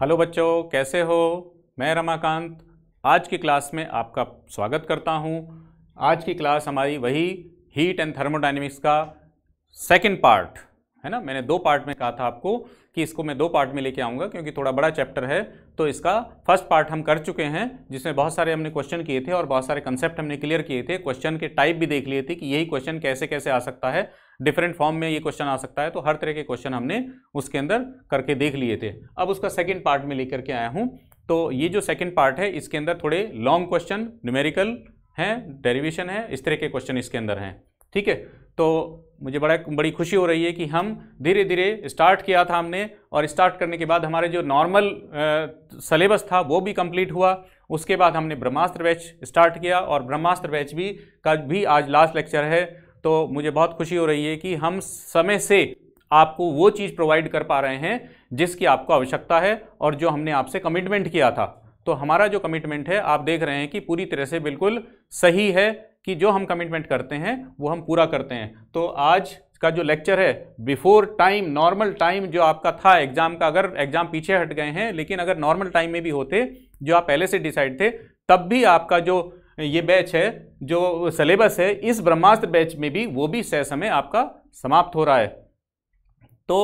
hello बच्चों कैसे हो मैं रमाकांत आज की क्लास में आपका स्वागत करता हूं आज की क्लास हमारी वही हीट एंड थर्मोडाइनमिक्स का सेकंड पार्ट है ना मैंने दो पार्ट में कहा था आपको कि इसको मैं दो पार्ट में लेके आऊँगा क्योंकि थोड़ा बड़ा चैप्टर है तो इसका फर्स्ट पार्ट हम कर चुके हैं जिसमें बहुत सारे हमने क्वेश्चन किए थे और बहुत सारे कंसेप्ट हमने क्लियर किए थे क्वेश्चन के टाइप भी देख लिए थे कि यही क्वेश्चन कैसे कैसे आ सकता है डिफरेंट फॉर्म में ये क्वेश्चन आ सकता है तो हर तरह के क्वेश्चन हमने उसके अंदर करके देख लिए थे अब उसका सेकेंड पार्ट में लेकर के आया हूँ तो ये जो सेकेंड पार्ट है इसके अंदर थोड़े लॉन्ग क्वेश्चन न्यूमेरिकल हैं डेरिवेशन है इस तरह के क्वेश्चन इसके अंदर हैं ठीक है तो मुझे बड़ा बड़ी खुशी हो रही है कि हम धीरे धीरे स्टार्ट किया था हमने और स्टार्ट करने के बाद हमारे जो नॉर्मल सलेबस था वो भी कंप्लीट हुआ उसके बाद हमने ब्रह्मास्त्र बैच स्टार्ट किया और ब्रह्मास्त्र बैच भी का भी आज लास्ट लेक्चर है तो मुझे बहुत खुशी हो रही है कि हम समय से आपको वो चीज़ प्रोवाइड कर पा रहे हैं जिसकी आपको आवश्यकता है और जो हमने आपसे कमिटमेंट किया था तो हमारा जो कमिटमेंट है आप देख रहे हैं कि पूरी तरह से बिल्कुल सही है कि जो हम कमिटमेंट करते हैं वो हम पूरा करते हैं तो आज का जो लेक्चर है बिफोर टाइम नॉर्मल टाइम जो आपका था एग्ज़ाम का अगर एग्ज़ाम पीछे हट गए हैं लेकिन अगर नॉर्मल टाइम में भी होते जो आप पहले से डिसाइड थे तब भी आपका जो ये बैच है जो सिलेबस है इस ब्रह्मास्त्र बैच में भी वो भी सह समय आपका समाप्त हो रहा है तो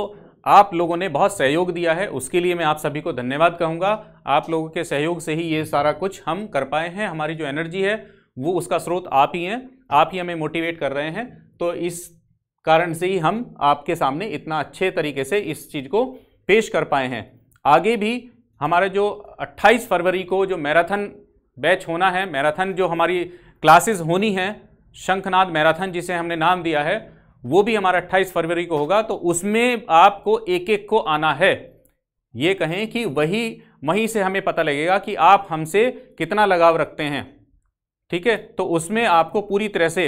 आप लोगों ने बहुत सहयोग दिया है उसके लिए मैं आप सभी को धन्यवाद कहूँगा आप लोगों के सहयोग से ही ये सारा कुछ हम कर पाए हैं हमारी जो एनर्जी है वो उसका स्रोत आप ही हैं आप ही हमें मोटिवेट कर रहे हैं तो इस कारण से ही हम आपके सामने इतना अच्छे तरीके से इस चीज़ को पेश कर पाए हैं आगे भी हमारा जो 28 फरवरी को जो मैराथन बैच होना है मैराथन जो हमारी क्लासेस होनी है शंखनाद मैराथन जिसे हमने नाम दिया है वो भी हमारा 28 फरवरी को होगा तो उसमें आपको एक एक को आना है ये कहें कि वही वहीं से हमें पता लगेगा कि आप हमसे कितना लगाव रखते हैं ठीक है तो उसमें आपको पूरी तरह से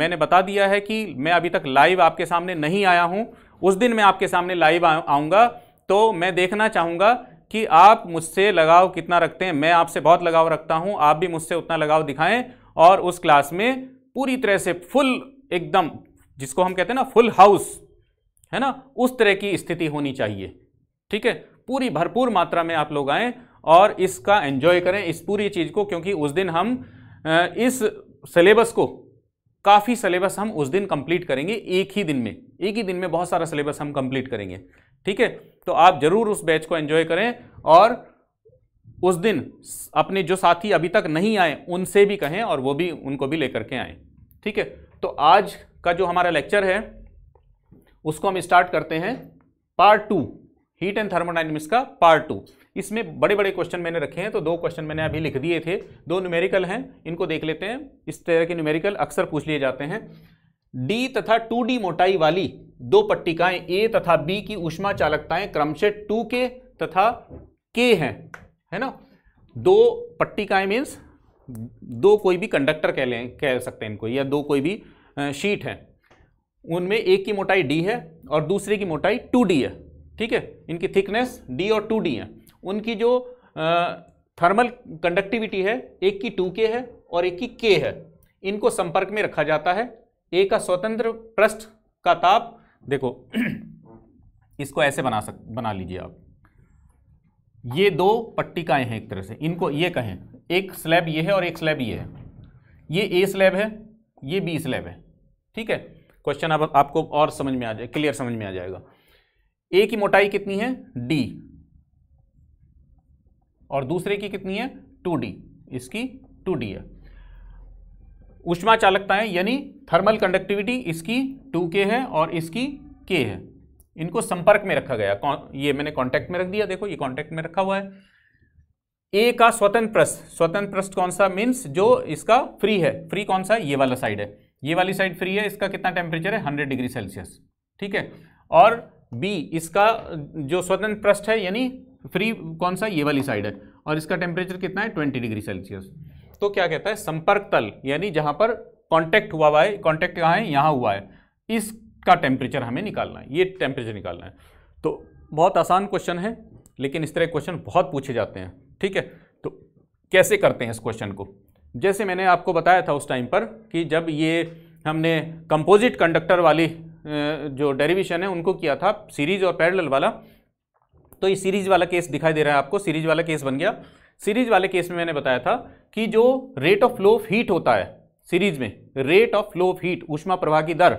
मैंने बता दिया है कि मैं अभी तक लाइव आपके सामने नहीं आया हूं उस दिन मैं आपके सामने लाइव आऊँगा तो मैं देखना चाहूँगा कि आप मुझसे लगाव कितना रखते हैं मैं आपसे बहुत लगाव रखता हूँ आप भी मुझसे उतना लगाव दिखाएं और उस क्लास में पूरी तरह से फुल एकदम जिसको हम कहते हैं ना फुल हाउस है ना उस तरह की स्थिति होनी चाहिए ठीक है पूरी भरपूर मात्रा में आप लोग आएँ और इसका एंजॉय करें इस पूरी चीज़ को क्योंकि उस दिन हम इस सिलेबस को काफ़ी सिलेबस हम उस दिन कंप्लीट करेंगे एक ही दिन में एक ही दिन में बहुत सारा सिलेबस हम कंप्लीट करेंगे ठीक है तो आप ज़रूर उस बैच को एंजॉय करें और उस दिन अपने जो साथी अभी तक नहीं आए उनसे भी कहें और वो भी उनको भी लेकर के आएँ ठीक है तो आज का जो हमारा लेक्चर है उसको हम स्टार्ट करते हैं part two heat and thermodynamics का पार्ट टू इसमें बड़े बड़े क्वेश्चन मैंने रखे हैं तो दो क्वेश्चन मैंने अभी लिख दिए थे दो न्यूमेरिकल हैं इनको देख लेते हैं इस तरह के न्यूमेरिकल अक्सर पूछ लिए जाते हैं डी तथा टू डी मोटाई वाली दो पट्टिकाएं ए तथा बी की ऊष्मा चालकताएं क्रमशः टू के तथा के हैं है ना दो पट्टिकाएं मीन्स दो कोई भी कंडक्टर कह लें कह सकते हैं इनको या दो कोई भी शीट है उनमें एक की मोटाई डी है और दूसरे की मोटाई टू डी है ठीक है इनकी थिकनेस डी और टू डी है उनकी जो थर्मल कंडक्टिविटी है एक की टू के है और एक की के है इनको संपर्क में रखा जाता है ए का स्वतंत्र पृष्ठ का ताप देखो इसको ऐसे बना सक बना लीजिए आप ये दो पट्टिकाएं हैं एक तरह से इनको ये कहें एक स्लैब ये है और एक स्लैब ये है ये ए स्लैब है ये बी स्लैब है ठीक है क्वेश्चन अब आपको और समझ में आ जाए क्लियर समझ में आ जाएगा ए की मोटाई कितनी है डी और दूसरे की कितनी है टू डी इसकी टू डी है उष्मा चालकताएं यानी थर्मल कंडक्टिविटी इसकी टू के है और इसकी के है इनको संपर्क में रखा गया ये मैंने कांटेक्ट में रख दिया देखो ये कांटेक्ट में रखा हुआ है ए का स्वतंत्र प्रस्त स्वतंत्र प्रस्त कौन सा मीन्स जो इसका फ्री है फ्री कौन सा ये वाला साइड है ये वाली साइड फ्री है इसका कितना टेम्परेचर है हंड्रेड डिग्री सेल्सियस ठीक है और बी इसका जो स्वतंत्र प्रस्ट है यानी फ्री कौन सा ये वाली साइड है और इसका टेम्परेचर कितना है ट्वेंटी डिग्री सेल्सियस तो क्या कहता है संपर्क तल यानी जहाँ पर कॉन्टैक्ट हुआ हुआ है कॉन्टैक्ट कहाँ है यहाँ हुआ है इसका टेम्परेचर हमें निकालना है ये टेम्परेचर निकालना है तो बहुत आसान क्वेश्चन है लेकिन इस तरह क्वेश्चन बहुत पूछे जाते हैं ठीक है तो कैसे करते हैं इस क्वेश्चन को जैसे मैंने आपको बताया था उस टाइम पर कि जब ये हमने कंपोजिट कंडक्टर वाली जो डेरिवेशन है उनको किया था सीरीज और पैरेलल वाला तो ये सीरीज वाला केस दिखाई दे रहा है आपको सीरीज वाला केस बन गया सीरीज वाले केस में मैंने बताया था कि जो rate of flow of heat होता है सीरीज में rate of flow of heat उष्मा प्रवाह की दर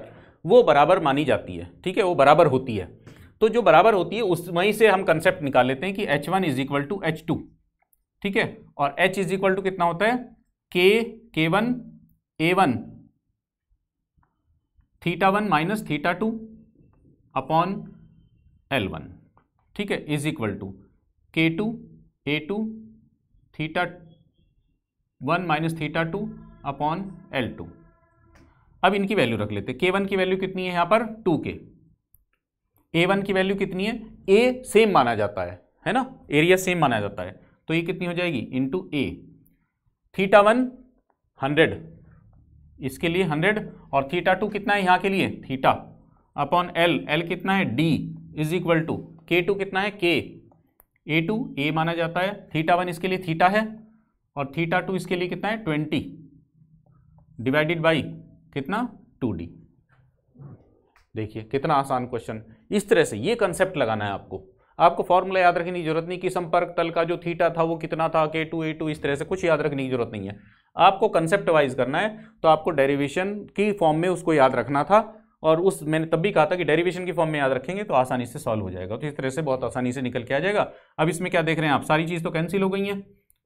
वो बराबर मानी जाती है ठीक है वो बराबर होती है तो जो बराबर होती है उस वहीं से हम कंसेप्ट निकाल लेते हैं कि H one is equal to H two ठीक है और एच इज इक्वल टू कितना होता है के K one A one theta one minus theta two upon L one ठीक है is equal to K two A two theta one minus theta two upon L two अब इनकी value रख लेते के वन की वैल्यू कितनी है यहाँ पर टू के ए वन की वैल्यू कितनी है ए सेम माना जाता है है ना एरिया सेम माना जाता है तो ये कितनी हो जाएगी into A theta one hundred इसके लिए हंड्रेड और थीटा टू कितना है यहाँ के लिए थीटा अपॉन एल एल कितना है D is equal to K two कितना है के ए टू ए माना जाता है थीटा वन इसके लिए थीटा है और थीटा टू इसके लिए कितना है ट्वेंटी डिवाइडेड बाई कितना टू डी देखिए कितना आसान क्वेश्चन इस तरह से ये कंसेप्ट लगाना है आपको आपको फॉर्मूला याद रखने की जरूरत नहीं कि संपर्क तल का जो थीटा था वो कितना था के टू ए टू इस तरह से कुछ याद रखने की जरूरत नहीं है आपको कंसेप्ट वाइज करना है तो आपको डेरिवेशन की फॉर्म में उसको याद रखना था और उस मैंने तब भी कहा था कि डेरिवेशन के फॉर्म में याद रखेंगे तो आसानी से सॉल्व हो जाएगा तो इस तरह से बहुत आसानी से निकल के आ जाएगा अब इसमें क्या देख रहे हैं आप सारी चीज़ तो कैंसिल हो गई हैं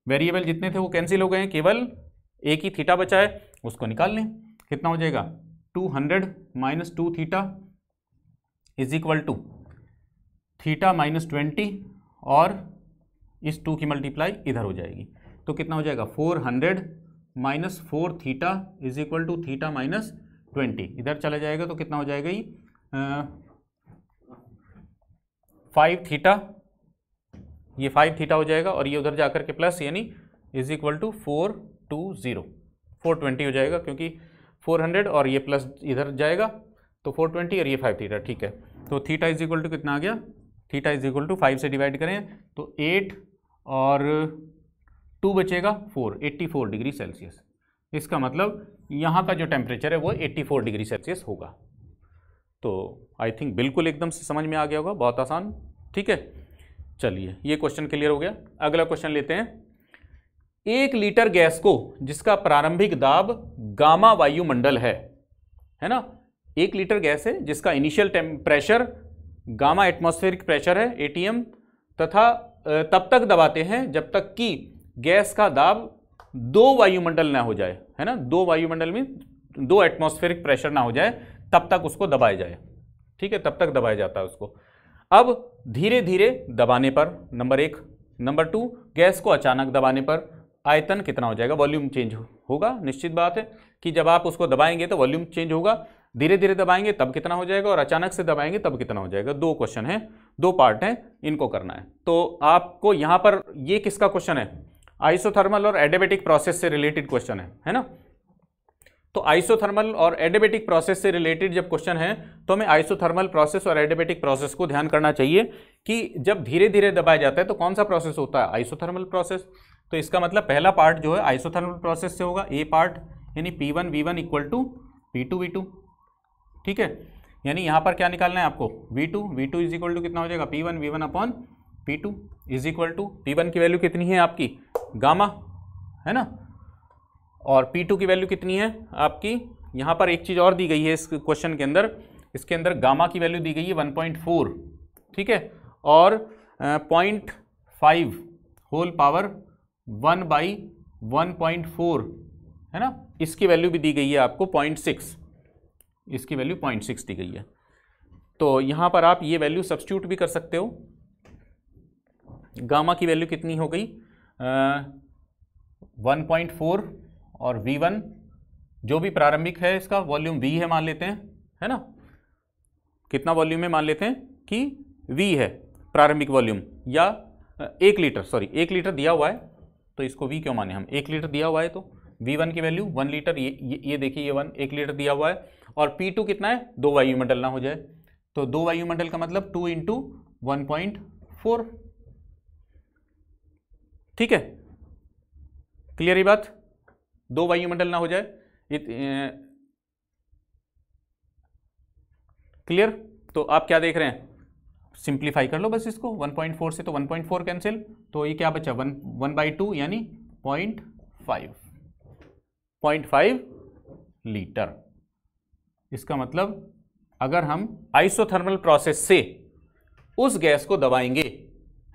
वेरिएबल जितने थे वो कैंसिल हो गए हैं केवल एक ही थीटा बचा है उसको निकाल लें कितना हो जाएगा two hundred minus two theta is equal to theta minus twenty और इस टू की मल्टीप्लाई इधर हो जाएगी तो कितना हो जाएगा four hundred minus four theta is equal to theta minus twenty इधर चला जाएगा तो कितना हो जाएगा ये फाइव थीटा ये फाइव थीटा हो जाएगा और ये उधर जाकर के प्लस यानी is equal to four two zero four twenty हो जाएगा क्योंकि फोर हंड्रेड और ये प्लस इधर जाएगा तो फोर ट्वेंटी और ये फाइव थीटा ठीक है तो थीटा इज इक्वल टू कितना आ गया theta is equal to five से डिवाइड करें तो एट और टू बचेगा four eighty four degree Celsius इसका मतलब यहाँ का जो टेम्परेचर है वो 84 डिग्री सेल्सियस होगा तो आई थिंक बिल्कुल एकदम से समझ में आ गया होगा बहुत आसान ठीक है चलिए ये क्वेश्चन क्लियर हो गया अगला क्वेश्चन लेते हैं एक लीटर गैस को जिसका प्रारंभिक दाब गामा वायुमंडल है है ना एक लीटर गैस है जिसका initial pressure gamma atmospheric pressure है एटीएम तथा तब तक दबाते हैं जब तक कि गैस का दाब दो वायुमंडल ना हो जाए है ना दो वायुमंडल में दो एटमोस्फेरिक प्रेशर ना हो जाए तब तक उसको दबाया जाए ठीक है तब तक दबाया जाता है उसको अब धीरे धीरे दबाने पर नंबर एक नंबर टू गैस को अचानक दबाने पर आयतन कितना हो जाएगा वॉल्यूम चेंज होगा निश्चित बात है कि जब आप उसको दबाएंगे तो वॉल्यूम चेंज होगा धीरे धीरे दबाएंगे तब कितना हो जाएगा और अचानक से दबाएंगे तब कितना हो जाएगा दो क्वेश्चन है दो पार्ट हैं इनको करना है तो आपको यहाँ पर ये किसका क्वेश्चन है आइसोथर्मल और एडेबेटिक प्रोसेस से रिलेटेड क्वेश्चन है है ना तो आइसोथर्मल और एडेबेटिक प्रोसेस से रिलेटेड जब क्वेश्चन है तो हमें आइसोथर्मल प्रोसेस और एडेबेटिक प्रोसेस को ध्यान करना चाहिए कि जब धीरे धीरे दबाया जाता है तो कौन सा प्रोसेस होता है आइसोथर्मल प्रोसेस तो इसका मतलब पहला पार्ट जो है आइसोथर्मल प्रोसेस से होगा ए पार्ट यानी P one V one equal to P two V two ठीक है यानी यहाँ पर क्या निकालना है आपको V two V two is equal to कितना हो जाएगा P one V one upon P two is equal to P one की वैल्यू कितनी है आपकी गामा है ना और पी टू की वैल्यू कितनी है आपकी यहाँ पर एक चीज़ और दी गई है इस क्वेश्चन के अंदर इसके अंदर गामा की वैल्यू दी गई है वन पॉइंट फोर ठीक है और point five whole power one by one point four है ना इसकी वैल्यू भी दी गई है आपको पॉइंट सिक्स इसकी वैल्यू पॉइंट सिक्स दी गई है तो यहाँ पर आप ये वैल्यू सब्सिट्यूट भी कर सकते हो गामा की वैल्यू कितनी हो गई वन पॉइंट फोर और वी वन जो भी प्रारंभिक है इसका वॉल्यूम वी है मान लेते हैं है ना कितना वॉल्यूम है मान लेते हैं कि वी है प्रारंभिक वॉल्यूम या एक लीटर सॉरी एक लीटर दिया हुआ है तो इसको वी क्यों माने हम एक लीटर दिया हुआ है तो वी वन की वैल्यू वन लीटर ये ये, देखिए ये वन एक लीटर दिया हुआ है और पी टू कितना है दो वायुमंडल ना हो जाए तो दो वायुमंडल का मतलब two into one point four ठीक है क्लियर ये बात दो वायुमंडल ना हो जाए क्लियर तो आप क्या देख रहे हैं सिंप्लीफाई कर लो बस इसको 1.4 से तो 1.4 कैंसिल तो ये क्या बचा वन वन बाई टू यानी point five point five litre इसका मतलब अगर हम आइसोथर्मल प्रोसेस से उस गैस को दबाएंगे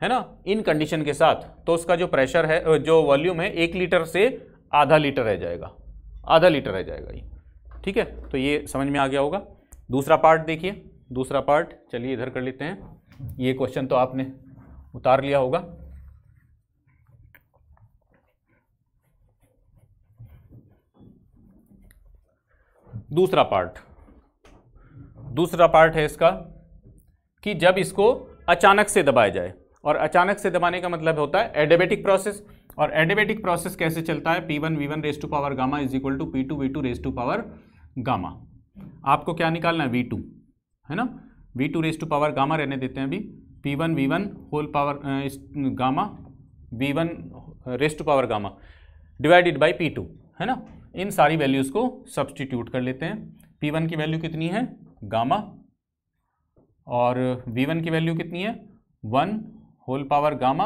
है ना इन कंडीशन के साथ तो उसका जो प्रेशर है जो वॉल्यूम है एक लीटर से आधा लीटर रह जाएगा आधा लीटर रह जाएगा ये ठीक है तो ये समझ में आ गया होगा दूसरा पार्ट देखिए दूसरा पार्ट चलिए इधर कर लेते हैं ये क्वेश्चन तो आपने उतार लिया होगा दूसरा पार्ट दूसरा पार्ट है इसका कि जब इसको अचानक से दबाया जाए और अचानक से दबाने का मतलब होता है एडेबेटिक प्रोसेस और एडेबेटिक प्रोसेस कैसे चलता है P one V one raise to power gamma is equal to P two V two raise to power gamma आपको क्या निकालना है वी टू है ना V two raise to power gamma रहने देते हैं अभी P one V one whole power gamma V one raise to power gamma divided by P two है ना इन सारी वैल्यूज़ को सब्सटीट्यूट कर लेते हैं पी वन की वैल्यू कितनी है गामा और वी वन की वैल्यू कितनी है one whole power gamma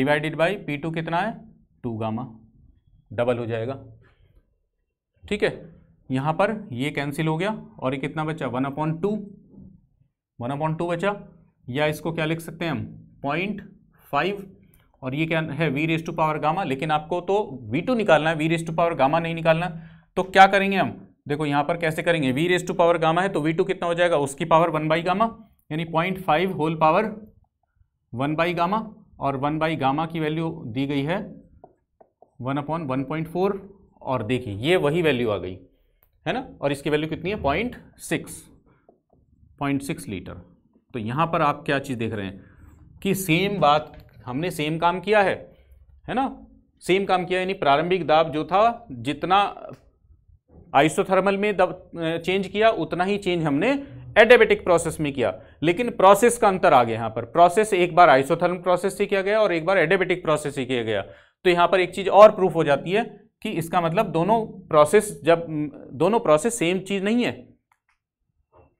divided by P two कितना है टू गामा डबल हो जाएगा ठीक है यहाँ पर ये कैंसिल हो गया और ये कितना बचा one point two one point two बचा या इसको क्या लिख सकते हैं हम पॉइंट फाइव और ये क्या है V raise to power gamma लेकिन आपको तो वी टू निकालना है V raise to power gamma नहीं निकालना तो क्या करेंगे हम देखो यहाँ पर कैसे करेंगे V raise to power gamma है तो वी टू कितना हो जाएगा उसकी पावर वन बाई गामा यानी point five whole power one by gamma और वन बाई गामा की वैल्यू दी गई है one upon one point four और देखिए ये वही वैल्यू आ गई है ना और इसकी वैल्यू कितनी है point six point six litre तो यहाँ पर आप क्या चीज़ देख रहे हैं कि सेम बात हमने सेम काम किया है है ना सेम काम किया यानी प्रारंभिक दाब जो था जितना आइसोथर्मल में दब चेंज किया उतना ही चेंज हमने एडेबेटिक प्रोसेस में किया लेकिन प्रोसेस का अंतर आ गया यहां पर प्रोसेस एक बार आइसोथर्म प्रोसेस से किया गया और एक बार एडेबेटिक प्रोसेस से किया गया तो यहां पर एक चीज़ और प्रूफ हो जाती है कि इसका मतलब दोनों प्रोसेस जब दोनों प्रोसेस सेम चीज़ नहीं है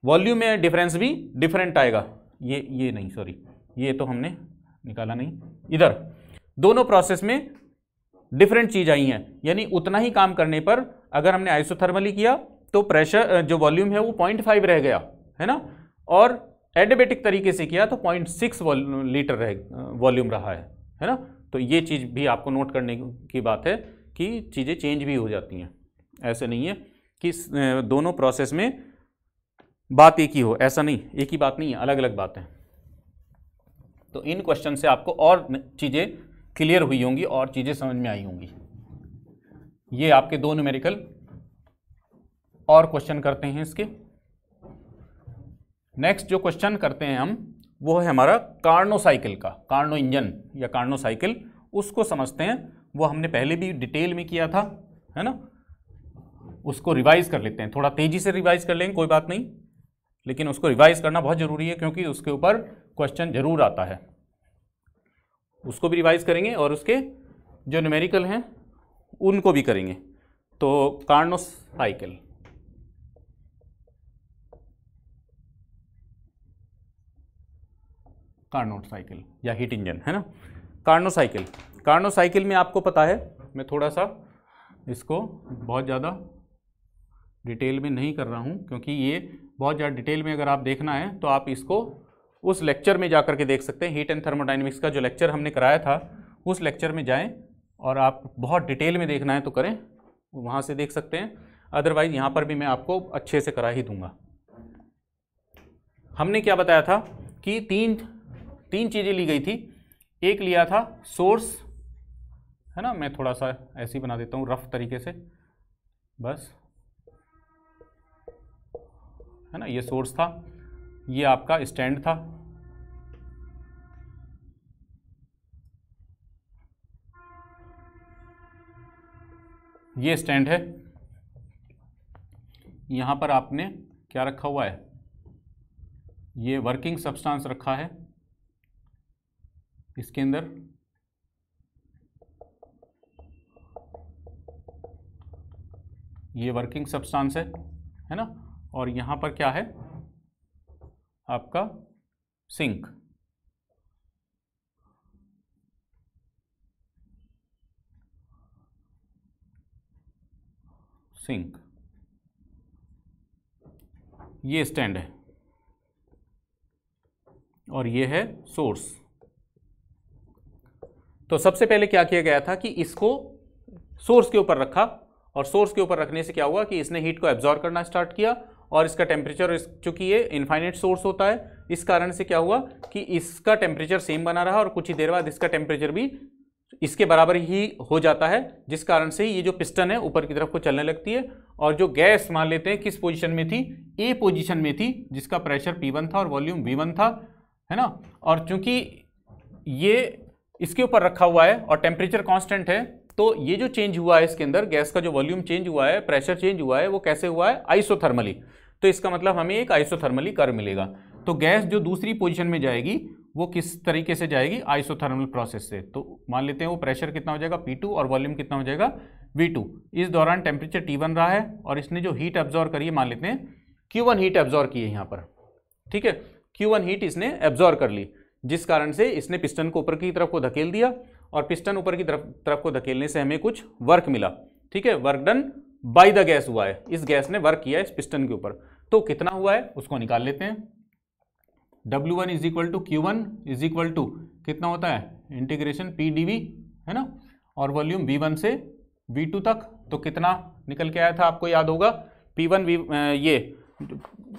वॉल्यूम में डिफरेंस भी डिफरेंट आएगा ये ये नहीं सॉरी ये तो हमने निकाला नहीं इधर दोनों प्रोसेस में डिफरेंट चीज आई है यानी उतना ही काम करने पर अगर हमने आइसोथर्मली किया तो प्रेशर जो वॉल्यूम है वो पॉइंट फाइव रह गया है ना और एडिबेटिक तरीके से किया तो पॉइंट सिक्स लीटर रह वॉल्यूम रहा है है ना तो ये चीज़ भी आपको नोट करने की बात है कि चीज़ें चेंज भी हो जाती हैं ऐसे नहीं है कि दोनों प्रोसेस में बात एक ही हो ऐसा नहीं एक ही बात नहीं है अलग अलग बातें तो इन क्वेश्चन से आपको और चीज़ें क्लियर हुई होंगी और चीज़ें समझ में आई होंगी ये आपके दो न्यूमेरिकल और क्वेश्चन करते हैं इसके नेक्स्ट जो क्वेश्चन करते हैं हम वो है हमारा कार्नो साइकिल का कार्नो इंजन या कार्नो साइकिल उसको समझते हैं वो हमने पहले भी डिटेल में किया था है ना उसको रिवाइज़ कर लेते हैं थोड़ा तेज़ी से रिवाइज़ कर लेंगे कोई बात नहीं लेकिन उसको रिवाइज़ करना बहुत ज़रूरी है क्योंकि उसके ऊपर क्वेश्चन ज़रूर आता है उसको भी रिवाइज़ करेंगे और उसके जो न्यूमेरिकल हैं उनको भी करेंगे तो कार्नो साइकिल कार्नोट साइकिल या हीट इंजन है ना कार्नो साइकिल कार्नो साइकिल में आपको पता है मैं थोड़ा सा इसको बहुत ज़्यादा डिटेल में नहीं कर रहा हूँ क्योंकि ये बहुत ज़्यादा डिटेल में अगर आप देखना है तो आप इसको उस लेक्चर में जा के देख सकते हैं हीट एंड थर्मोडाइनमिक्स का जो लेक्चर हमने कराया था उस लेक्चर में जाएँ और आप बहुत डिटेल में देखना है तो करें वहाँ से देख सकते हैं अदरवाइज़ यहाँ पर भी मैं आपको अच्छे से करा ही दूंगा हमने क्या बताया था कि तीन तीन चीज़ें ली गई थी एक लिया था सोर्स है ना मैं थोड़ा सा ऐसे ही बना देता हूँ रफ तरीके से बस है ना ये सोर्स था ये आपका स्टैंड था ये स्टैंड है यहां पर आपने क्या रखा हुआ है ये वर्किंग सब्सटेंस रखा है इसके अंदर ये वर्किंग सब्सटेंस है है ना और यहां पर क्या है आपका सिंक सिंक ये स्टैंड है और ये है सोर्स तो सबसे पहले क्या किया गया था कि इसको सोर्स के ऊपर रखा और सोर्स के ऊपर रखने से क्या हुआ कि इसने हीट को एब्जॉर्व करना स्टार्ट किया और इसका टेम्परेचर इस चूँकि ये इन्फाइनेट सोर्स होता है इस कारण से क्या हुआ कि इसका टेम्परेचर सेम बना रहा और कुछ ही देर बाद इसका टेम्परेचर भी इसके बराबर ही हो जाता है जिस कारण से ये जो पिस्टन है ऊपर की तरफ को चलने लगती है और जो गैस मान लेते हैं किस पोजिशन में थी ए पोजीशन में थी जिसका प्रेशर पी था और वॉल्यूम वी था है ना और चूंकि ये इसके ऊपर रखा हुआ है और टेम्परेचर कांस्टेंट है तो ये जो चेंज हुआ है इसके अंदर गैस का जो वॉल्यूम चेंज हुआ है प्रेशर चेंज हुआ है वो कैसे हुआ है आइसोथर्मली तो इसका मतलब हमें एक आइसोथर्मली कर मिलेगा तो गैस जो दूसरी पोजीशन में जाएगी वो किस तरीके से जाएगी आइसोथर्मल प्रोसेस से तो मान लेते हैं वो प्रेशर कितना हो जाएगा P2 और वॉल्यूम कितना हो जाएगा V2 इस दौरान टेम्परेचर T1 रहा है और इसने जो हीट एब्जॉर्व करी है मान लेते हैं Q1 हीट एब्जॉर्व की है यहाँ पर ठीक है Q1 हीट इसने एब्जॉर्व कर ली जिस कारण से इसने पिस्टन को ऊपर की तरफ को धकेल दिया और पिस्टन ऊपर की तरफ को धकेलने से हमें कुछ वर्क मिला ठीक है work done by the gas हुआ है इस गैस ने वर्क किया है इस पिस्टन के ऊपर तो कितना हुआ है उसको निकाल लेते हैं W one is equal to Q one is equal to कितना होता है इंटीग्रेशन पी डी वी है ना और वॉल्यूम बी वन से वी टू तक तो कितना निकल के आया था आपको याद होगा पी वन वी ये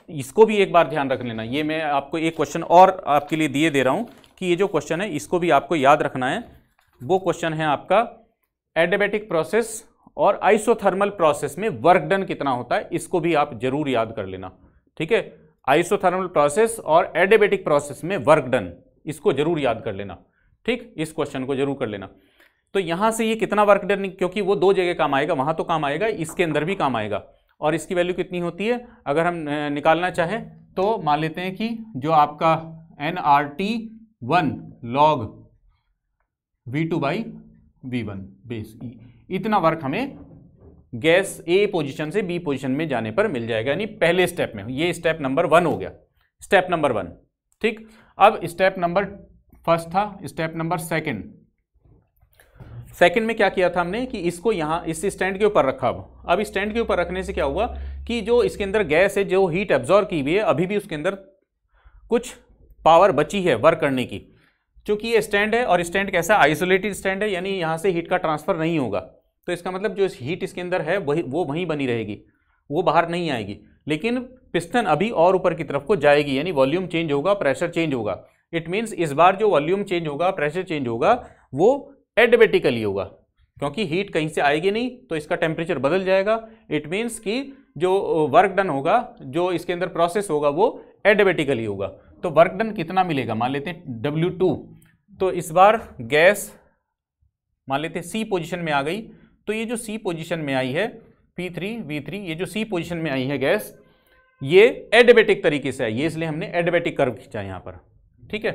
इसको भी एक बार ध्यान रख लेना ये मैं आपको एक क्वेश्चन और आपके लिए दिए दे रहा हूँ कि ये जो क्वेश्चन है इसको भी आपको याद रखना है वो क्वेश्चन है आपका एडेबेटिक प्रोसेस और आइसोथर्मल प्रोसेस में वर्क डन कितना होता है इसको भी आप जरूर याद कर लेना ठीक है आइसोथर्मल प्रोसेस और एडेबेटिक प्रोसेस में वर्क डन इसको जरूर याद कर लेना ठीक इस क्वेश्चन को जरूर कर लेना तो यहां से ये कितना वर्क डन क्योंकि वो दो जगह काम आएगा वहां तो काम आएगा इसके अंदर भी काम आएगा और इसकी वैल्यू कितनी होती है अगर हम निकालना चाहें तो मान लेते हैं कि जो आपका N R T one log V two by V one base E इतना वर्क हमें गैस ए पोजीशन से बी पोजीशन में जाने पर मिल जाएगा यानी पहले स्टेप में ये स्टेप नंबर वन हो गया स्टेप नंबर वन ठीक अब स्टेप नंबर फर्स्ट था स्टेप नंबर सेकंड सेकंड में क्या किया था हमने कि इसको यहाँ इस स्टैंड के ऊपर रखा अब अब स्टैंड के ऊपर रखने से क्या हुआ कि जो इसके अंदर गैस है जो हीट एब्जॉर्व की हुई है अभी भी उसके अंदर कुछ पावर बची है वर्क करने की क्योंकि ये स्टैंड है और स्टैंड कैसा आइसोलेटेड स्टैंड है यानी यहाँ से हीट का ट्रांसफर नहीं होगा तो इसका मतलब जो इस हीट इसके अंदर है वही वो वहीं बनी रहेगी वो बाहर नहीं आएगी लेकिन पिस्टन अभी और ऊपर की तरफ को जाएगी यानी वॉल्यूम चेंज होगा प्रेशर चेंज होगा इट मीन्स इस बार जो वॉल्यूम चेंज होगा प्रेशर चेंज होगा वो एडबेटिकली होगा क्योंकि हीट कहीं से आएगी नहीं तो इसका टेम्परेचर बदल जाएगा इट मीन्स कि जो वर्क डन होगा जो इसके अंदर प्रोसेस होगा वो एडबेटिकली होगा तो वर्क डन कितना मिलेगा मान लेते हैं डब्ल्यू टू तो इस बार गैस मान लेते हैं सी पोजिशन में आ गई तो ये जो सी पोजिशन में आई है पी थ्री वी थ्री ये जो सी पोजिशन में आई है गैस ये एडबेटिक तरीके से आई है इसलिए हमने एडबेटिक कर्व खींचा यहाँ पर ठीक है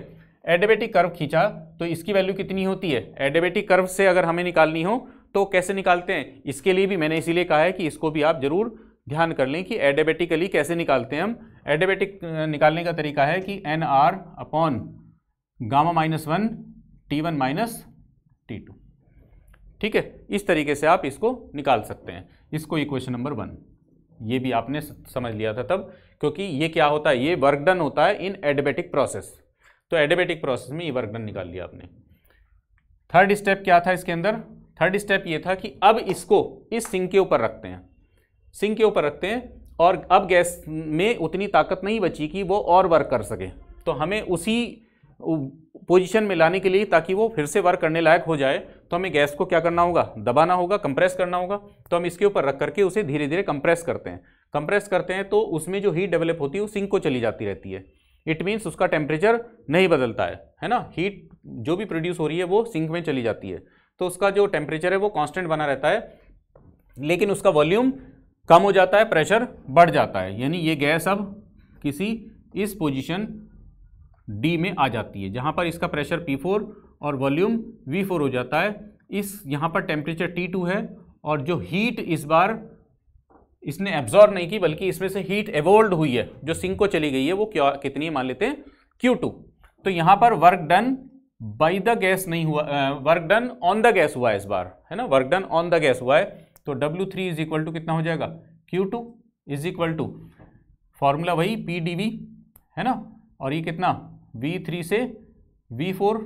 एडेबेटिक कर्व खींचा तो इसकी वैल्यू कितनी होती है एडेबेटिक कर्व से अगर हमें निकालनी हो तो कैसे निकालते हैं इसके लिए भी मैंने इसीलिए कहा है कि इसको भी आप जरूर ध्यान कर लें कि एडेबेटिकली कैसे निकालते हैं हम एडेबेटिक निकालने का तरीका है कि N R upon gamma minus one T one minus T two ठीक है इस तरीके से आप इसको निकाल सकते हैं इसको इक्वेशन नंबर वन ये भी आपने समझ लिया था तब क्योंकि ये क्या होता है ये वर्क डन होता है इन एडेबेटिक प्रोसेस तो एडेबेटिक प्रोसेस में ये वर्क डन निकाल लिया आपने थर्ड स्टेप क्या था इसके अंदर थर्ड स्टेप ये था कि अब इसको इस सिंक के ऊपर रखते हैं सिंक के ऊपर रखते हैं और अब गैस में उतनी ताकत नहीं बची कि वो और वर्क कर सके तो हमें उसी पोजीशन में लाने के लिए ताकि वो फिर से वर्क करने लायक हो जाए तो हमें गैस को क्या करना होगा दबाना होगा कंप्रेस करना होगा तो हम इसके ऊपर रख करके उसे धीरे धीरे कंप्रेस करते हैं कंप्रेस करते हैं तो उसमें जो हीट डेवलप होती है वो सिंक को चली जाती रहती है इट मीन्स उसका टेम्परेचर नहीं बदलता है है ना हीट जो भी प्रोड्यूस हो रही है वो सिंक में चली जाती है तो उसका जो टेम्परेचर है वो कांस्टेंट बना रहता है लेकिन उसका वॉल्यूम कम हो जाता है प्रेशर बढ़ जाता है यानी ये गैस अब किसी इस पोजीशन डी में आ जाती है जहाँ पर इसका प्रेशर फोर और वॉल्यूम फोर हो जाता है इस यहाँ पर टेम्परेचर टू है और जो हीट इस बार इसने एब्जॉर्व नहीं की बल्कि इसमें से हीट एवोल्ड हुई है जो सिंक को चली गई है वो क्या कितनी मान लेते हैं क्यू टू तो यहाँ पर work done by the gas नहीं हुआ work done on the gas हुआ है इस बार है ना work done on the gas हुआ है तो W three is equal to कितना हो जाएगा Q two is equal to formula वही पी डी वी है ना और ये कितना वी थ्री से वी फोर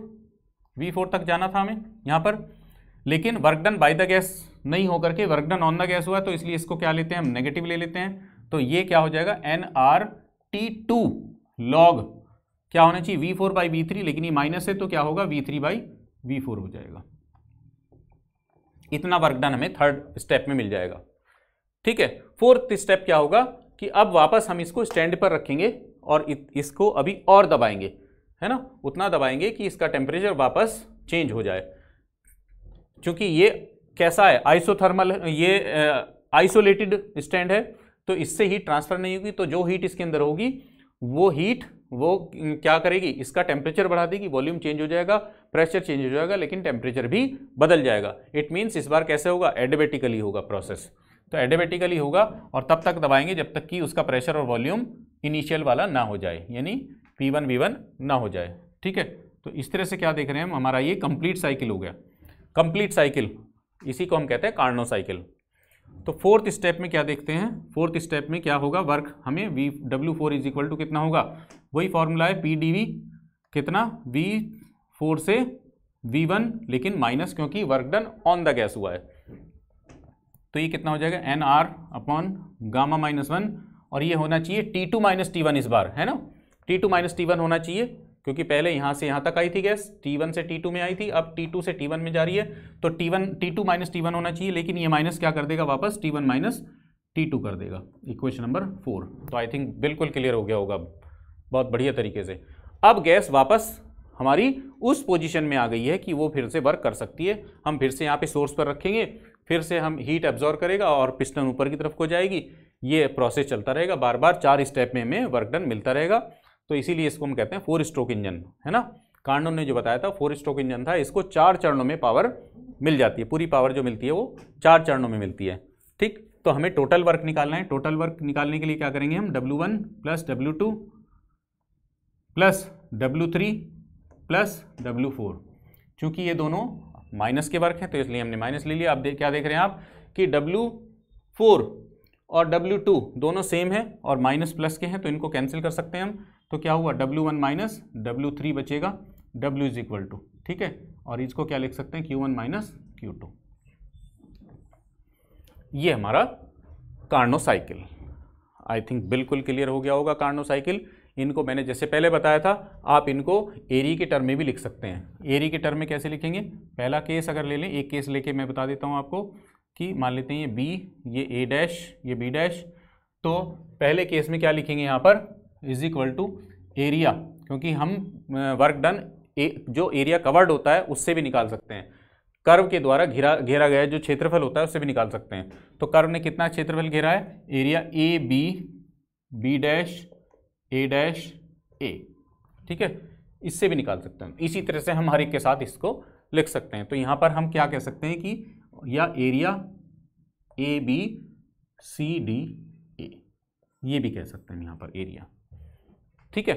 वी फोर तक जाना था हमें यहाँ पर लेकिन work done by the gas नहीं होकर के वर्कडन ऑन द गैस हुआ तो इसलिए इसको क्या लेते हैं हम नेगेटिव ले लेते हैं तो ये क्या हो जाएगा N R T two log क्या होना चाहिए V four by V three लेकिन ये माइनस है तो क्या होगा V three by V four हो जाएगा इतना वर्कडन हमें थर्ड स्टेप में मिल जाएगा ठीक है फोर्थ स्टेप क्या होगा कि अब वापस हम इसको स्टैंड पर रखेंगे और इसको अभी और दबाएंगे है ना उतना दबाएंगे कि इसका टेम्परेचर वापस चेंज हो जाए क्योंकि ये कैसा है आइसोथर्मल ये आइसोलेटेड स्टैंड है तो इससे हीट ट्रांसफर नहीं होगी तो जो हीट इसके अंदर होगी वो हीट वो क्या करेगी इसका टेम्परेचर बढ़ा देगी वॉल्यूम चेंज हो जाएगा प्रेशर चेंज हो जाएगा लेकिन टेम्परेचर भी बदल जाएगा इट मीन्स इस बार कैसे होगा एडेबेटिकली होगा प्रोसेस तो एडेबेटिकली होगा और तब तक दबाएंगे जब तक कि उसका प्रेशर और वॉल्यूम इनिशियल वाला ना हो जाए यानी पी वन वी वन ना हो जाए ठीक है तो इस तरह से क्या देख रहे हैं हम हमारा ये कंप्लीट साइकिल हो गया कंप्लीट साइकिल इसी को हम कहते हैं कार्नो साइकिल तो फोर्थ स्टेप में क्या देखते हैं फोर्थ स्टेप में क्या होगा वर्क हमें V W four is equal to कितना होगा वही फॉर्मूला है पी डी वी कितना वी फोर से वी वन लेकिन माइनस क्योंकि work done on the gas हुआ है तो ये कितना हो जाएगा N R upon gamma minus one और ये होना चाहिए T two minus T one इस बार है ना T two minus T one होना चाहिए क्योंकि पहले यहाँ से यहाँ तक आई थी गैस T1 से T2 में आई थी अब T2 से T1 में जा रही है तो T1 T2 माइनस T1 होना चाहिए लेकिन ये माइनस क्या कर देगा वापस T1 माइनस T2 कर देगा इक्वेशन नंबर फोर तो आई थिंक बिल्कुल क्लियर हो गया होगा बहुत बढ़िया तरीके से अब गैस वापस हमारी उस पोजिशन में आ गई है कि वो फिर से वर्क कर सकती है हम फिर से यहाँ पे सोर्स पर रखेंगे फिर से हम हीट एब्जॉर्व करेगा और पिस्टन ऊपर की तरफ को जाएगी ये प्रोसेस चलता रहेगा बार बार चार स्टेप में हमें वर्क डन मिलता रहेगा तो इसीलिए इसको हम कहते हैं फोर स्ट्रोक इंजन है ना कांडो ने जो बताया था फोर स्ट्रोक इंजन था इसको चार चरणों में पावर मिल जाती है पूरी पावर जो मिलती है वो चार चरणों में मिलती है ठीक तो हमें टोटल वर्क निकालना है टोटल वर्क निकालने के लिए क्या करेंगे हम W one plus W two plus W three plus W four चूँकि ये दोनों माइनस के वर्क हैं तो इसलिए हमने माइनस ले लिया आप देख क्या देख रहे हैं आप कि डब्ल्यू फोर और डब्ल्यू टू दोनों सेम है और माइनस प्लस के हैं तो इनको कैंसिल कर सकते हैं हम तो क्या हुआ W1 one minus W three बचेगा W इज इक्वल टू ठीक है और इसको क्या लिख सकते हैं Q1 one minus Q two ये हमारा कार्नो साइकिल आई थिंक बिल्कुल क्लियर हो गया होगा कार्नो साइकिल इनको मैंने जैसे पहले बताया था आप इनको एरी के टर्म में भी लिख सकते हैं एरी के टर्म में कैसे लिखेंगे पहला केस अगर ले लें एक केस लेके मैं बता देता हूँ आपको कि मान लेते हैं ये बी ये ए डैश ये बी डैश तो पहले केस में क्या लिखेंगे यहाँ पर इज इक्वल टू एरिया क्योंकि हम वर्क डन जो एरिया कवर्ड होता है उससे भी निकाल सकते हैं कर्व के द्वारा घिरा घेरा गया जो क्षेत्रफल होता है उससे भी निकाल सकते हैं तो कर्व ने कितना क्षेत्रफल घेरा है area A B B dash A dash A ठीक है इससे भी निकाल सकते हैं इसी तरह से हम हर एक के साथ इसको लिख सकते हैं तो यहाँ पर हम क्या कह सकते हैं कि या area A B C D A ये भी कह सकते हैं यहाँ पर एरिया ठीक है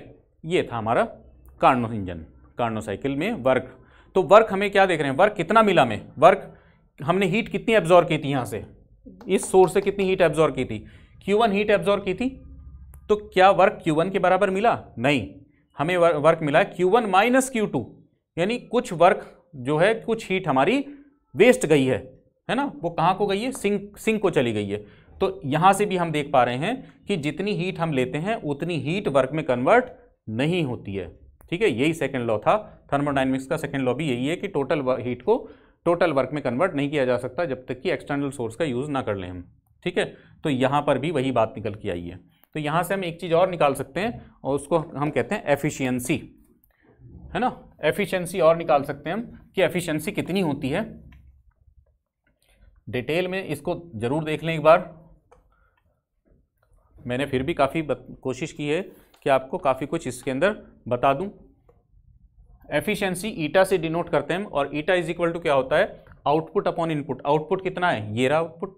ये था हमारा कार्नो इंजन कार्नो साइकिल में वर्क तो वर्क हमें क्या देख रहे हैं वर्क कितना मिला में वर्क हमने हीट कितनी एब्जॉर्व की थी यहाँ से इस सोर्स से कितनी हीट एब्जॉर्व की थी Q1 हीट एब्जॉर्व की थी तो क्या वर्क Q1 के बराबर मिला नहीं हमें वर्क मिला Q1 वन माइनस क्यू यानी कुछ वर्क जो है कुछ हीट हमारी वेस्ट गई है है ना वो कहाँ को गई है सिंक सिंक को चली गई है तो यहां से भी हम देख पा रहे हैं कि जितनी हीट हम लेते हैं उतनी हीट वर्क में कन्वर्ट नहीं होती है ठीक है यही सेकेंड लॉ था थर्मोडाइनमिक्स का सेकेंड लॉ भी यही है कि टोटल हीट को टोटल वर्क में कन्वर्ट नहीं किया जा सकता जब तक कि एक्सटर्नल सोर्स का यूज़ ना कर लें हम ठीक है तो यहाँ पर भी वही बात निकल के आई है तो यहाँ से हम एक चीज़ और निकाल सकते हैं और उसको हम कहते हैं एफिशिएंसी है ना एफिशिएंसी और निकाल सकते हैं हम कि एफिशिएंसी कितनी होती है डिटेल में इसको ज़रूर देख लें एक बार मैंने फिर भी काफ़ी कोशिश की है कि आपको काफ़ी कुछ इसके अंदर बता दूं एफिशिएंसी ईटा से डिनोट करते हैं और ईटा इज इक्वल टू क्या होता है आउटपुट अपॉन इनपुट आउटपुट कितना है ये रहा आउटपुट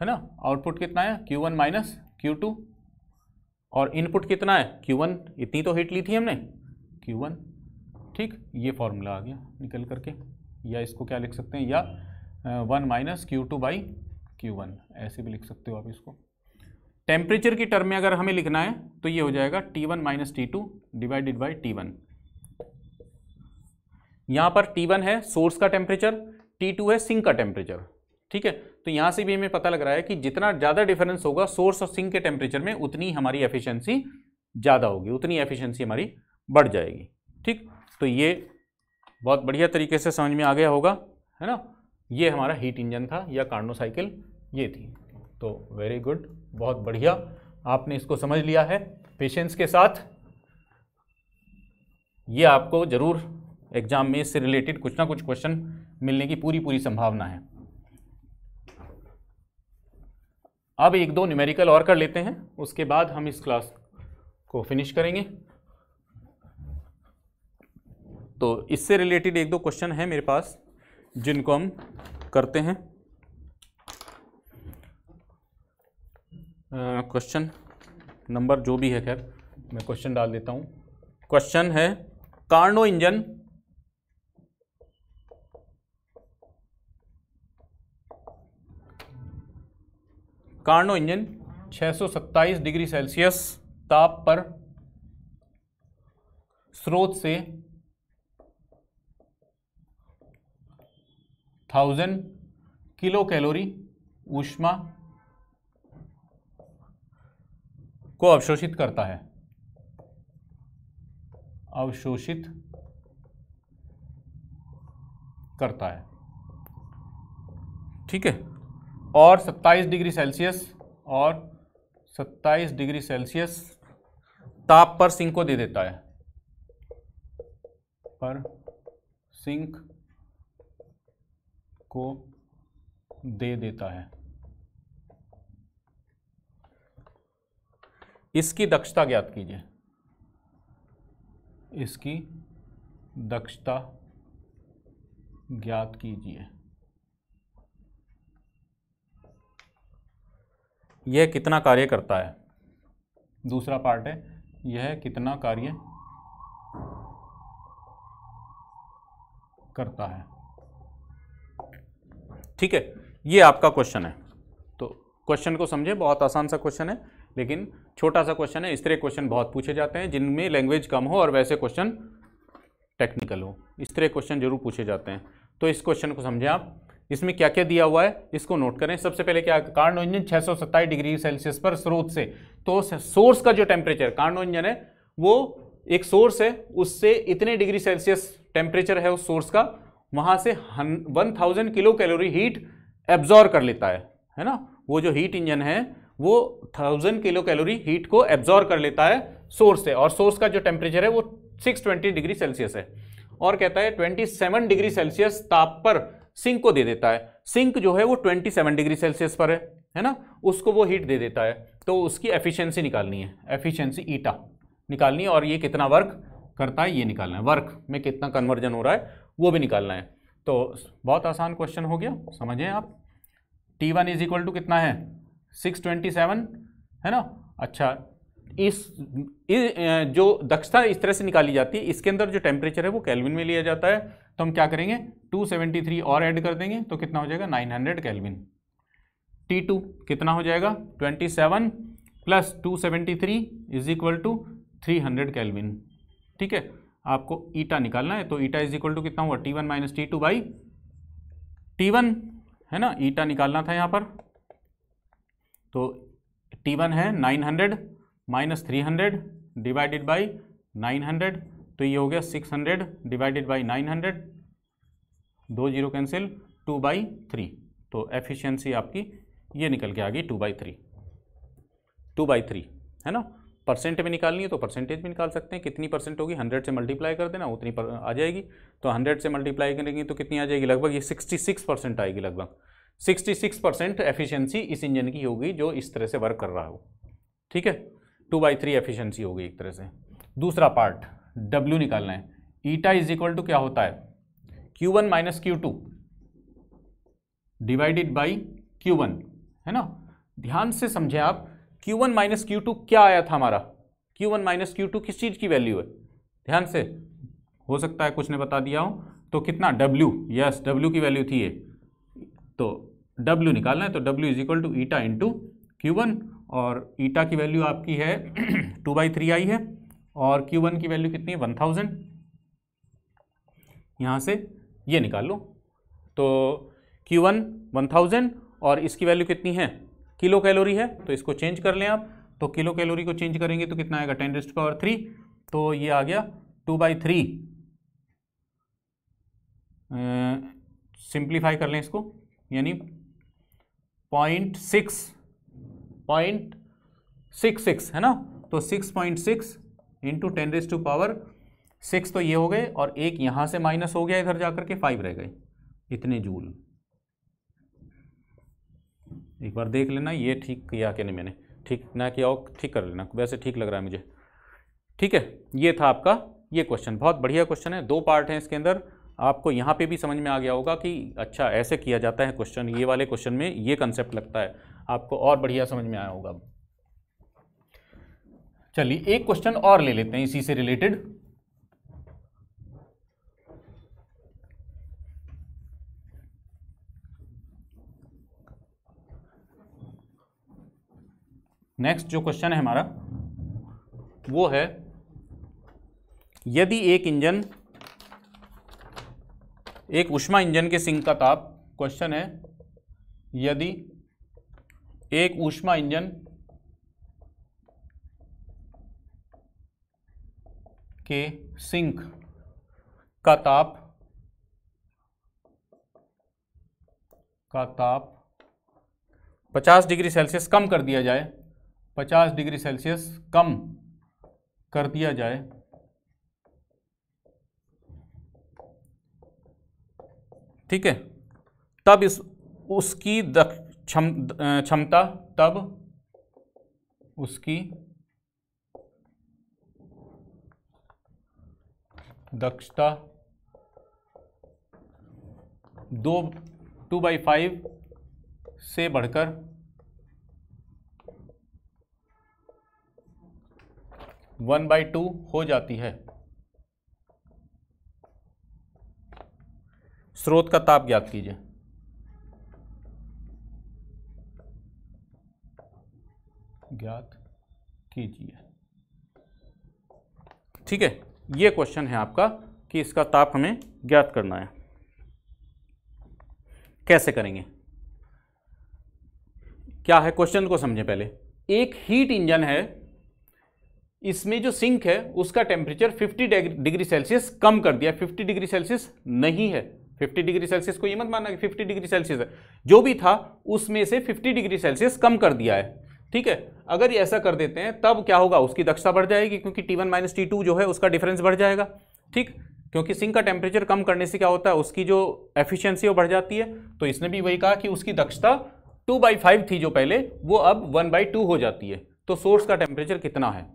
है ना आउटपुट कितना है Q one minus Q two और इनपुट कितना है क्यू वन इतनी तो हिट ली थी हमने क्यू वन ठीक ये फॉर्मूला आ गया निकल करके या इसको क्या लिख सकते हैं या one minus Q two by Q one ऐसे भी लिख सकते हो आप इसको टेम्परेचर की टर्म में अगर हमें लिखना है तो ये हो जाएगा T1 one minus T two divided by T one यहाँ पर T1 है सोर्स का टेम्परेचर T2 है सिंक का टेम्परेचर ठीक है तो यहाँ से भी हमें पता लग रहा है कि जितना ज़्यादा डिफरेंस होगा सोर्स और सिंक के टेम्परेचर में उतनी हमारी एफिशिएंसी ज़्यादा होगी उतनी एफिशिएंसी हमारी बढ़ जाएगी ठीक तो ये बहुत बढ़िया तरीके से समझ में आ गया होगा है ना ये हमारा हीट इंजन था या कार्नो साइकिल ये थी तो वेरी गुड बहुत बढ़िया आपने इसको समझ लिया है पेशेंस के साथ ये आपको ज़रूर एग्ज़ाम में इससे रिलेटेड कुछ ना कुछ क्वेश्चन मिलने की पूरी पूरी संभावना है अब एक दो न्यूमेरिकल और कर लेते हैं उसके बाद हम इस क्लास को फिनिश करेंगे तो इससे रिलेटेड एक दो क्वेश्चन हैं मेरे पास जिनको हम करते हैं क्वेश्चन नंबर जो भी है खैर मैं क्वेश्चन डाल देता हूं क्वेश्चन है Carnot engine Carnot engine 627 degree Celsius ताप पर स्रोत से 1000 किलो कैलोरी ऊष्मा को अवशोषित करता है अवशोषित करता है ठीक है और 27 डिग्री सेल्सियस और 27 डिग्री सेल्सियस ताप पर सिंक को दे देता है पर सिंक को दे देता है इसकी दक्षता ज्ञात कीजिए इसकी दक्षता ज्ञात कीजिए यह कितना कार्य करता है दूसरा पार्ट है यह कितना कार्य करता है ठीक है ये आपका क्वेश्चन है तो क्वेश्चन को समझे बहुत आसान सा क्वेश्चन है लेकिन छोटा सा क्वेश्चन है इस तरह क्वेश्चन बहुत पूछे जाते हैं जिनमें लैंग्वेज कम हो और वैसे क्वेश्चन टेक्निकल हो इस तरह क्वेश्चन जरूर पूछे जाते हैं तो इस क्वेश्चन को समझें आप इसमें क्या क्या दिया हुआ है इसको नोट करें सबसे पहले क्या कार्नो इंजन छः डिग्री सेल्सियस पर स्रोत से तो सोर्स का जो टेम्परेचर कार्नो इंजन है वो एक सोर्स है उससे इतने डिग्री सेल्सियस टेम्परेचर है उस सोर्स का वहाँ से one thousand kilo calorie heat absorb कर लेता है है ना वो जो हीट इंजन है वो थाउजेंड किलो कैलोरी हीट को एब्जॉर्व कर लेता है सोर्स से और सोर्स का जो टेम्परेचर है वो 620 डिग्री सेल्सियस है और कहता है 27 डिग्री सेल्सियस ताप पर सिंक को दे देता है सिंक जो है वो 27 डिग्री सेल्सियस पर है है ना उसको वो हीट दे देता है तो उसकी एफिशिएंसी निकालनी है एफिशिएंसी ईटा निकालनी है और ये कितना वर्क करता है ये निकालना है वर्क में कितना कन्वर्जन हो रहा है वो भी निकालना है तो बहुत आसान क्वेश्चन हो गया समझें आप T one is equal to कितना है सिक्स ट्वेंटी सेवन है ना अच्छा इस जो दक्षता इस तरह से निकाली जाती है इसके अंदर जो टेम्परेचर है वो कैलविन में लिया जाता है तो हम क्या करेंगे 273 और ऐड कर देंगे तो कितना हो जाएगा 900 हंड्रेड कैलविन टी टू कितना हो जाएगा 27 seven plus two seventy three is equal to three hundred kelvin ठीक है आपको ईटा निकालना है तो ईटा इज इक्वल टू कितना हुआ T one minus T two by T one है ना ईटा निकालना था यहाँ पर तो टी वन है nine hundred minus three hundred divided by nine hundred तो ये हो गया six hundred divided by nine hundred दो zero cancel two by three तो एफिशिएंसी आपकी ये निकल के आ गई two by three two by three है ना परसेंट में निकालनी है तो परसेंटेज भी निकाल सकते हैं कितनी परसेंट होगी हंड्रेड से मल्टीप्लाई कर देना उतनी पर आ जाएगी तो हंड्रेड से मल्टीप्लाई करेंगे तो कितनी आ जाएगी लगभग ये सिक्सटी सिक्स परसेंट आएगी लगभग 66 परसेंट एफिशिएंसी इस इंजन की होगी जो इस तरह से वर्क कर रहा हो ठीक है टू बाई थ्री एफिशियंसी होगी एक तरह से दूसरा पार्ट डब्ल्यू निकालना है ईटा इज इक्वल टू क्या होता है Q one minus Q two divided by Q one है ना ध्यान से समझें आप Q one minus Q two क्या आया था हमारा Q one minus Q two किस चीज़ की वैल्यू है ध्यान से हो सकता है कुछ ने बता दिया हो तो कितना डब्ल्यू यस डब्ल्यू की वैल्यू थी ये तो W निकालना है तो W is equal to eta into Q one और ईटा की वैल्यू आपकी है टू बाई थ्री आई है और क्यू वन की वैल्यू कितनी है वन थाउजेंड यहाँ से ये निकाल लो तो क्यू वन वन थाउजेंड और इसकी वैल्यू कितनी है किलो कैलोरी है तो इसको चेंज कर लें आप तो किलो कैलोरी को चेंज करेंगे तो कितना आएगा टेन रेस्ट पावर थ्री तो ये आ गया टू बाई थ्री सिंप्लीफाई कर लें इसको यानी point six point six six है ना तो six point six into ten raise to power six तो ये हो गए और एक यहाँ से माइनस हो गया इधर जाकर के फाइव रह गए इतने जूल एक बार देख लेना ये ठीक किया कि नहीं मैंने ठीक ना किया और ठीक कर लेना वैसे ठीक लग रहा है मुझे ठीक है ये था आपका ये क्वेश्चन बहुत बढ़िया क्वेश्चन है दो पार्ट हैं इसके अंदर आपको यहाँ पे भी समझ में आ गया होगा कि अच्छा ऐसे किया जाता है क्वेश्चन ये वाले क्वेश्चन में ये कंसेप्ट लगता है आपको और बढ़िया समझ में आया होगा चलिए एक क्वेश्चन और ले लेते हैं इसी से रिलेटेड नेक्स्ट जो क्वेश्चन है हमारा वो है यदि एक इंजन एक उष्मा इंजन के सिंक का ताप क्वेश्चन है यदि एक उष्मा इंजन के सिंक का ताप का ताप 50 डिग्री सेल्सियस कम कर दिया जाए 50 डिग्री सेल्सियस कम कर दिया जाए ठीक है तब इस उसकी क्षमता चम, तब उसकी दक्षता दो टू बाई फाइव से बढ़कर वन बाई टू हो जाती है स्रोत का ताप ज्ञात कीजिए ज्ञात कीजिए ठीक है ये क्वेश्चन है आपका कि इसका ताप हमें ज्ञात करना है कैसे करेंगे क्या है क्वेश्चन को समझें पहले एक हीट इंजन है इसमें जो सिंक है उसका टेम्परेचर 50 डिग्री सेल्सियस कम कर दिया 50 डिग्री सेल्सियस नहीं है 50 डिग्री सेल्सियस को ये मत मानना कि 50 डिग्री सेल्सियस है जो भी था उसमें से 50 डिग्री सेल्सियस कम कर दिया है ठीक है अगर ये ऐसा कर देते हैं तब क्या होगा उसकी दक्षता बढ़ जाएगी क्योंकि T one minus T two जो है उसका डिफरेंस बढ़ जाएगा ठीक क्योंकि सिंक का टेम्परेचर कम करने से क्या होता है उसकी जो एफिशियंसी वो बढ़ जाती है तो इसने भी वही कहा कि उसकी दक्षता टू बाई फाइव थी जो पहले वो अब वन बाई टू हो जाती है तो सोर्स का टेम्परेचर कितना है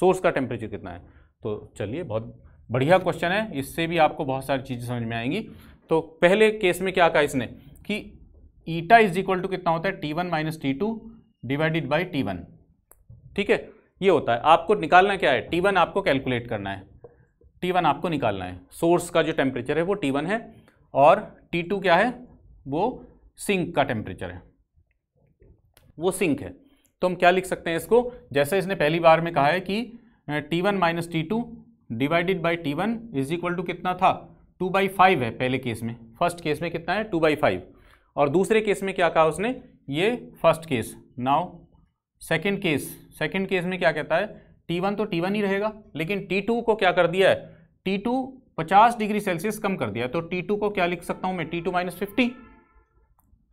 सोर्स का टेम्परेचर कितना है तो चलिए बहुत बढ़िया क्वेश्चन है इससे भी आपको बहुत सारी चीज़ें समझ में आएंगी तो पहले केस में क्या कहा इसने कि ईटा इज इक्वल टू कितना होता है T one minus T two divided by T one ठीक है ये होता है आपको निकालना क्या है टी वन आपको कैलकुलेट करना है टी वन आपको निकालना है सोर्स का जो टेम्परेचर है वो टी वन है और टी टू क्या है वो सिंक का टेम्परेचर है वो सिंक है तो हम क्या लिख सकते हैं इसको जैसे इसने पहली बार में कहा है कि T one minus T two divided by T one is equal to कितना था टू बाई फाइव है पहले केस में फर्स्ट केस में कितना है टू बाई फाइव और दूसरे केस में क्या कहा उसने ये first case now second case second case में क्या कहता है टी वन तो टी वन ही रहेगा लेकिन टी टू को क्या कर दिया है टी टू पचास डिग्री सेल्सियस कम कर दिया तो टी टू को क्या लिख सकता हूँ मैं टी टू माइनस फिफ्टी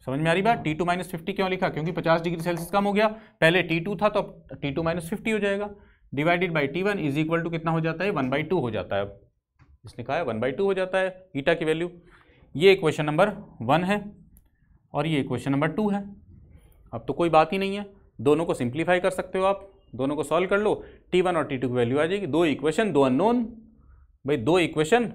समझ में आ रही बात टी टू माइनस फिफ्टी क्यों लिखा क्योंकि पचास डिग्री सेल्सियस कम हो गया पहले टी टू था तो अब टी टू माइनस फिफ्टी हो जाएगा divided by T one is equal to कितना हो जाता है वन बाई टू हो जाता है इसने कहा है वन बाई टू हो जाता है ईटा की वैल्यू ये क्वेश्चन नंबर वन है और ये इक्वेशन नंबर टू है अब तो कोई बात ही नहीं है दोनों को सिंप्लीफाई कर सकते हो आप दोनों को सॉल्व कर लो टी वन और टी टू की वैल्यू आ जाएगी दो इक्वेशन दो अननोन भाई दो इक्वेशन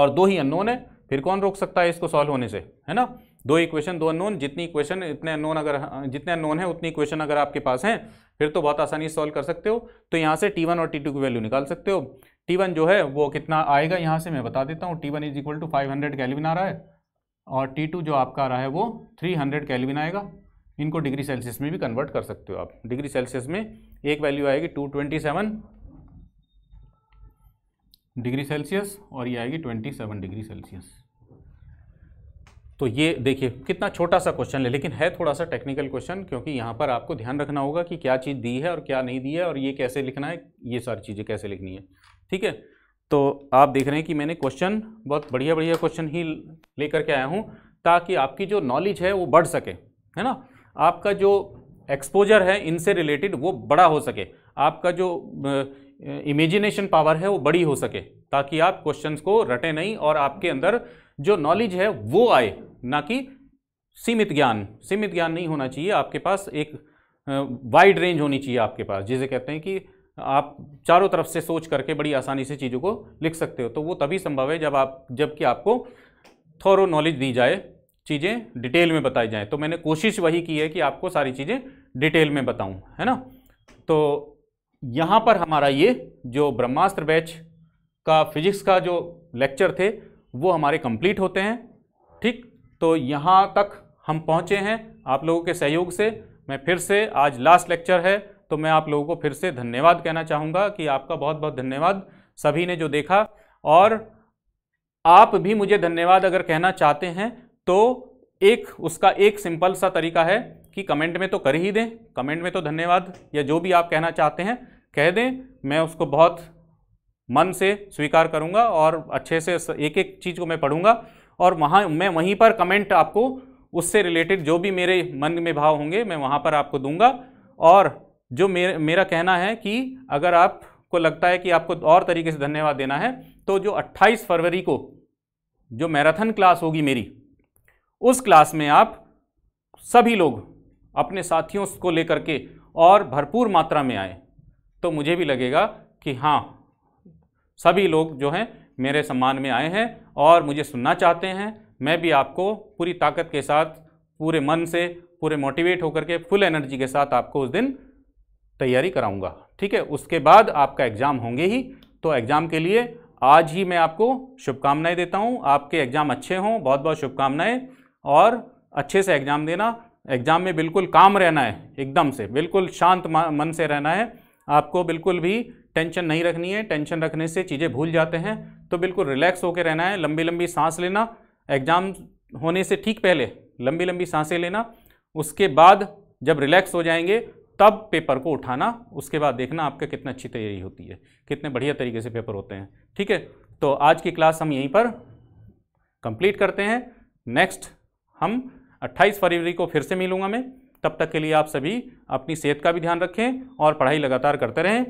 और दो ही अननोन है फिर कौन रोक सकता है इसको सॉल्व होने से है ना दो इक्वेशन दो अनोन जितनी इक्वेशन इतने अनोन अगर जितने अनोन है उतनी इक्वेशन अगर आपके पास हैं फिर तो बहुत आसानी से सॉल्व कर सकते हो तो यहाँ से टी वन और टी टू की वैल्यू निकाल सकते हो टी वन जो है वो कितना आएगा यहाँ से मैं बता देता हूँ T one is equal to five hundred kelvin आ रहा है और टी टू जो आपका आ रहा है वो थ्री हंड्रेड कैलविन आएगा इनको डिग्री सेल्सियस में भी कन्वर्ट कर सकते हो आप डिग्री सेल्सियस में एक वैल्यू आएगी two twenty seven degree Celsius और ये आएगी ट्वेंटी सेवन डिग्री सेल्सियस तो ये देखिए कितना छोटा सा क्वेश्चन है लेकिन है थोड़ा सा टेक्निकल क्वेश्चन क्योंकि यहाँ पर आपको ध्यान रखना होगा कि क्या चीज़ दी है और क्या नहीं दी है और ये कैसे लिखना है ये सारी चीज़ें कैसे लिखनी है ठीक है तो आप देख रहे हैं कि मैंने क्वेश्चन बहुत बढ़िया बढ़िया क्वेश्चन ही लेकर के आया हूँ ताकि आपकी जो नॉलेज है वो बढ़ सके है ना आपका जो एक्सपोजर है इनसे रिलेटेड वो बड़ा हो सके आपका जो इमेजिनेशन पावर है वो बड़ी हो सके ताकि आप क्वेश्चंस को रटें नहीं और आपके अंदर जो नॉलेज है वो आए ना कि सीमित ज्ञान सीमित ज्ञान नहीं होना चाहिए आपके पास एक वाइड रेंज होनी चाहिए आपके पास जिसे कहते हैं कि आप चारों तरफ से सोच करके बड़ी आसानी से चीज़ों को लिख सकते हो तो वो तभी संभव है जब आप जबकि आपको थोरो नॉलेज दी जाए चीज़ें डिटेल में बताई जाएँ तो मैंने कोशिश वही की है कि आपको सारी चीज़ें डिटेल में बताऊँ है ना तो यहाँ पर हमारा ये जो ब्रह्मास्त्र बैच का फिजिक्स का जो लेक्चर थे वो हमारे कंप्लीट होते हैं ठीक तो यहाँ तक हम पहुँचे हैं आप लोगों के सहयोग से मैं फिर से आज लास्ट लेक्चर है तो मैं आप लोगों को फिर से धन्यवाद कहना चाहूँगा कि आपका बहुत बहुत धन्यवाद सभी ने जो देखा और आप भी मुझे धन्यवाद अगर कहना चाहते हैं तो एक उसका एक सिंपल सा तरीका है कि कमेंट में तो कर ही दें कमेंट में तो धन्यवाद या जो भी आप कहना चाहते हैं कह दें मैं उसको बहुत मन से स्वीकार करूँगा और अच्छे से एक एक चीज़ को मैं पढ़ूँगा और वहाँ मैं वहीं पर कमेंट आपको उससे रिलेटेड जो भी मेरे मन में भाव होंगे मैं वहाँ पर आपको दूंगा और जो मेरे मेरा कहना है कि अगर आपको लगता है कि आपको और तरीके से धन्यवाद देना है तो जो 28 फरवरी को जो मैराथन क्लास होगी मेरी उस क्लास में आप सभी लोग अपने साथियों को लेकर के और भरपूर मात्रा में आए तो मुझे भी लगेगा कि हाँ सभी लोग जो हैं मेरे सम्मान में आए हैं और मुझे सुनना चाहते हैं मैं भी आपको पूरी ताकत के साथ पूरे मन से पूरे मोटिवेट होकर के फुल एनर्जी के साथ आपको उस दिन तैयारी कराऊंगा ठीक है उसके बाद आपका एग्ज़ाम होंगे ही तो एग्ज़ाम के लिए आज ही मैं आपको शुभकामनाएं देता हूं आपके एग्ज़ाम अच्छे हों बहुत बहुत शुभकामनाएं और अच्छे से एग्ज़ाम देना एग्ज़ाम में बिल्कुल काम रहना है एकदम से बिल्कुल शांत मन से रहना है आपको बिल्कुल भी टेंशन नहीं रखनी है टेंशन रखने से चीज़ें भूल जाते हैं तो बिल्कुल रिलैक्स होकर रहना है लंबी लंबी सांस लेना एग्ज़ाम होने से ठीक पहले लंबी लंबी सांसें लेना उसके बाद जब रिलैक्स हो जाएंगे तब पेपर को उठाना उसके बाद देखना आपका कितना अच्छी तैयारी होती है कितने बढ़िया तरीके से पेपर होते हैं ठीक है तो आज की क्लास हम यहीं पर कंप्लीट करते हैं नेक्स्ट हम 28 फरवरी को फिर से मिलूंगा मैं तब तक के लिए आप सभी अपनी सेहत का भी ध्यान रखें और पढ़ाई लगातार करते रहें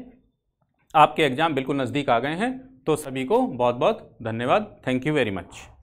आपके एग्ज़ाम बिल्कुल नज़दीक आ गए हैं तो सभी को बहुत बहुत धन्यवाद थैंक यू वेरी मच